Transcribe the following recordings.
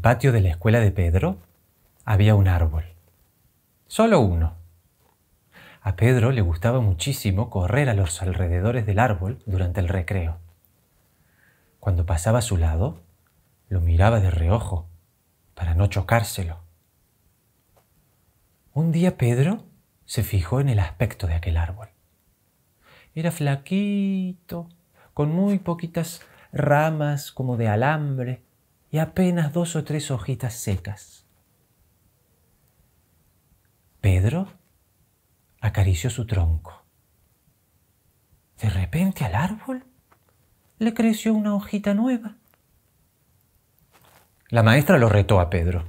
patio de la escuela de Pedro había un árbol. Solo uno. A Pedro le gustaba muchísimo correr a los alrededores del árbol durante el recreo. Cuando pasaba a su lado, lo miraba de reojo para no chocárselo. Un día Pedro se fijó en el aspecto de aquel árbol. Era flaquito, con muy poquitas ramas como de alambre y apenas dos o tres hojitas secas. Pedro acarició su tronco. De repente al árbol le creció una hojita nueva. La maestra lo retó a Pedro.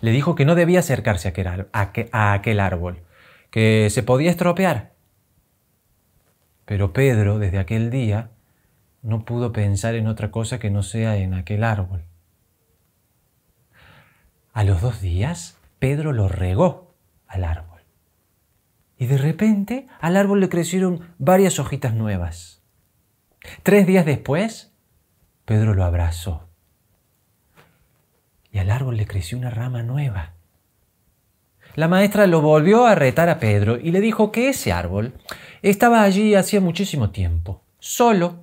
Le dijo que no debía acercarse a aquel, árbol, que se podía estropear. Pero Pedro, desde aquel día, no pudo pensar en otra cosa que no sea en aquel árbol. A los dos días, Pedro lo regó al árbol. Y de repente al árbol le crecieron varias hojitas nuevas. Tres días después, Pedro lo abrazó. Y al árbol le creció una rama nueva. La maestra lo volvió a retar a Pedro y le dijo que ese árbol estaba allí hacía muchísimo tiempo, solo,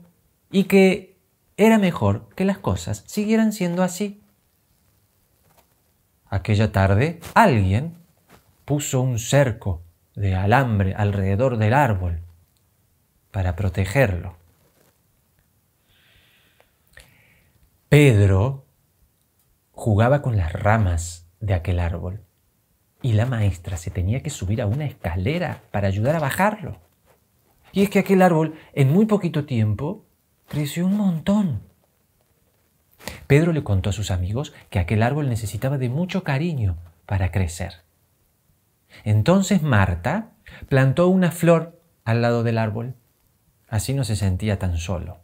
y que era mejor que las cosas siguieran siendo así. Aquella tarde alguien puso un cerco de alambre alrededor del árbol para protegerlo. Pedro jugaba con las ramas de aquel árbol y la maestra se tenía que subir a una escalera para ayudar a bajarlo. Y es que aquel árbol en muy poquito tiempo creció un montón. Pedro le contó a sus amigos que aquel árbol necesitaba de mucho cariño para crecer. Entonces Marta plantó una flor al lado del árbol. Así no se sentía tan solo.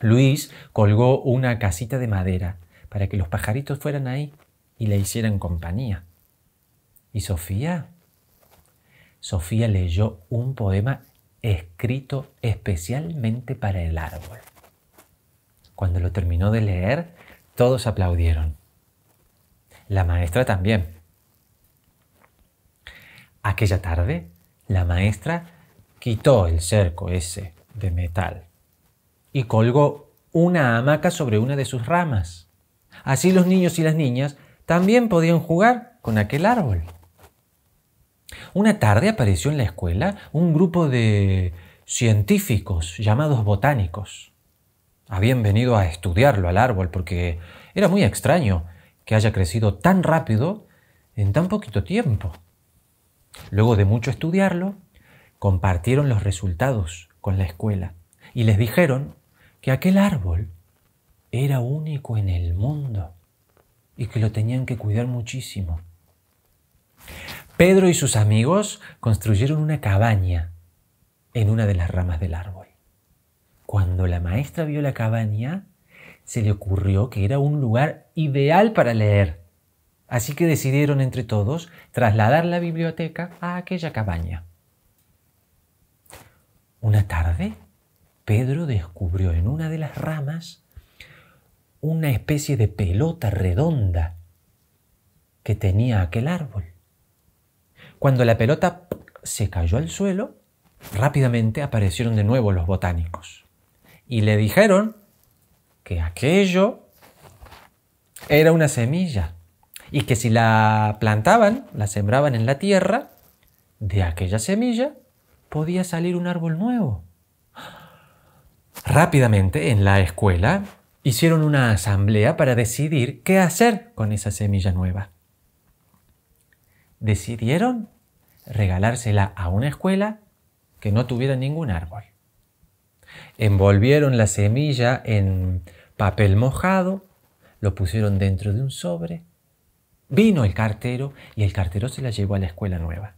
Luis colgó una casita de madera para que los pajaritos fueran ahí y le hicieran compañía. ¿Y Sofía? Sofía leyó un poema escrito especialmente para el árbol. Cuando lo terminó de leer, todos aplaudieron. La maestra también. Aquella tarde, la maestra quitó el cerco ese de metal y colgó una hamaca sobre una de sus ramas. Así los niños y las niñas también podían jugar con aquel árbol. Una tarde apareció en la escuela un grupo de científicos llamados botánicos. Habían venido a estudiarlo al árbol porque era muy extraño que haya crecido tan rápido en tan poquito tiempo. Luego de mucho estudiarlo, compartieron los resultados con la escuela y les dijeron que aquel árbol era único en el mundo y que lo tenían que cuidar muchísimo. Pedro y sus amigos construyeron una cabaña en una de las ramas del árbol. Cuando la maestra vio la cabaña, se le ocurrió que era un lugar ideal para leer. Así que decidieron entre todos trasladar la biblioteca a aquella cabaña. Una tarde, Pedro descubrió en una de las ramas una especie de pelota redonda que tenía aquel árbol. Cuando la pelota se cayó al suelo, rápidamente aparecieron de nuevo los botánicos y le dijeron que aquello era una semilla y que si la plantaban, la sembraban en la tierra, de aquella semilla podía salir un árbol nuevo. Rápidamente en la escuela hicieron una asamblea para decidir qué hacer con esa semilla nueva. Decidieron regalársela a una escuela que no tuviera ningún árbol envolvieron la semilla en papel mojado, lo pusieron dentro de un sobre, vino el cartero y el cartero se la llevó a la escuela nueva.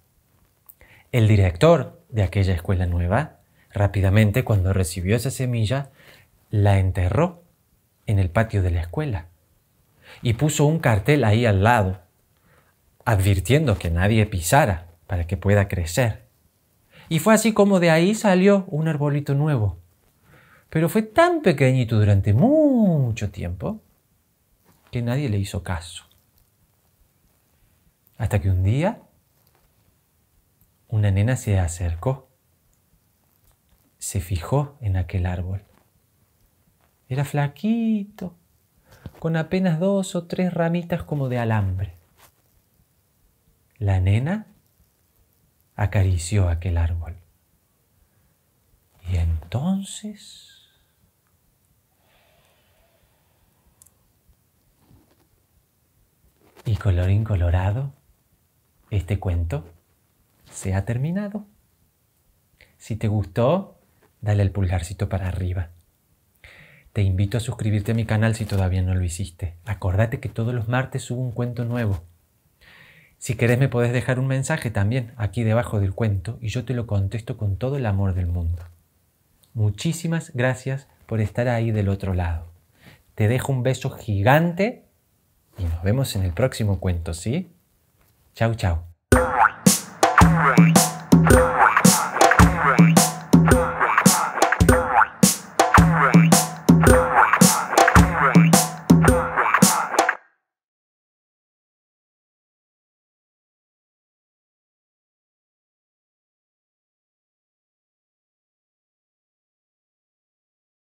El director de aquella escuela nueva, rápidamente cuando recibió esa semilla, la enterró en el patio de la escuela y puso un cartel ahí al lado, advirtiendo que nadie pisara para que pueda crecer. Y fue así como de ahí salió un arbolito nuevo. Pero fue tan pequeñito durante mucho tiempo que nadie le hizo caso. Hasta que un día una nena se acercó, se fijó en aquel árbol. Era flaquito, con apenas dos o tres ramitas como de alambre. La nena acarició aquel árbol. Y entonces Y colorín colorado, este cuento se ha terminado. Si te gustó, dale el pulgarcito para arriba. Te invito a suscribirte a mi canal si todavía no lo hiciste. Acordate que todos los martes subo un cuento nuevo. Si querés me podés dejar un mensaje también aquí debajo del cuento y yo te lo contesto con todo el amor del mundo. Muchísimas gracias por estar ahí del otro lado. Te dejo un beso gigante y nos vemos en el próximo cuento, ¿sí? Chau, chau.